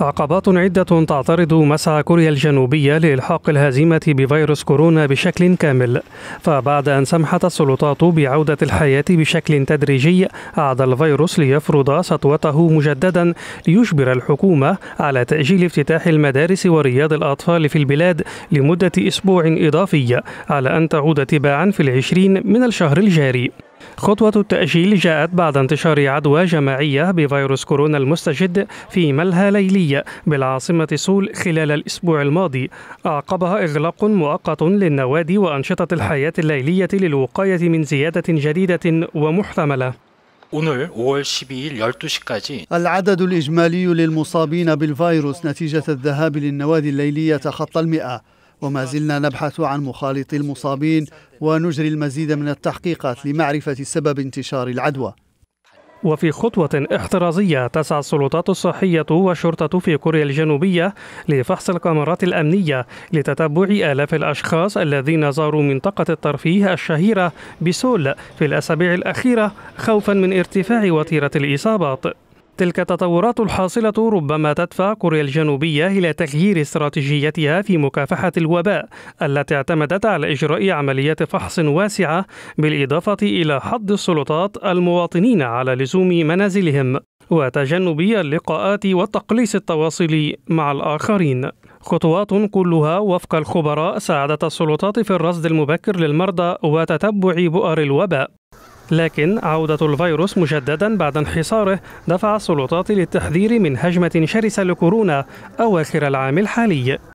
عقبات عدة تعترض مسعى كوريا الجنوبية لإلحاق الهزيمة بفيروس كورونا بشكل كامل، فبعد أن سمحت السلطات بعودة الحياة بشكل تدريجي عاد الفيروس ليفرض سطوته مجددا ليجبر الحكومة على تأجيل افتتاح المدارس ورياض الأطفال في البلاد لمدة أسبوع إضافي على أن تعود تباعا في العشرين من الشهر الجاري. خطوة التأجيل جاءت بعد انتشار عدوى جماعية بفيروس كورونا المستجد في ملهى ليلية بالعاصمة سول خلال الأسبوع الماضي أعقبها إغلاق مؤقت للنوادي وأنشطة الحياة الليلية للوقاية من زيادة جديدة ومحتملة العدد الإجمالي للمصابين بالفيروس نتيجة الذهاب للنوادي الليلية تخطى المئة وما زلنا نبحث عن مخالطي المصابين ونجري المزيد من التحقيقات لمعرفة سبب انتشار العدوى وفي خطوة احترازية تسعى السلطات الصحية والشرطة في كوريا الجنوبية لفحص الكاميرات الأمنية لتتبع آلاف الأشخاص الذين زاروا منطقة الترفيه الشهيرة بسول في الأسابيع الأخيرة خوفا من ارتفاع وتيرة الإصابات تلك التطورات الحاصلة ربما تدفع كوريا الجنوبية إلى تغيير استراتيجيتها في مكافحة الوباء التي اعتمدت على إجراء عمليات فحص واسعة بالإضافة إلى حض السلطات المواطنين على لزوم منازلهم وتجنب اللقاءات والتقليص التواصلي مع الآخرين خطوات كلها وفق الخبراء ساعدت السلطات في الرصد المبكر للمرضى وتتبع بؤر الوباء لكن عودة الفيروس مجددا بعد انحصاره دفع السلطات للتحذير من هجمة شرسة لكورونا أواخر العام الحالي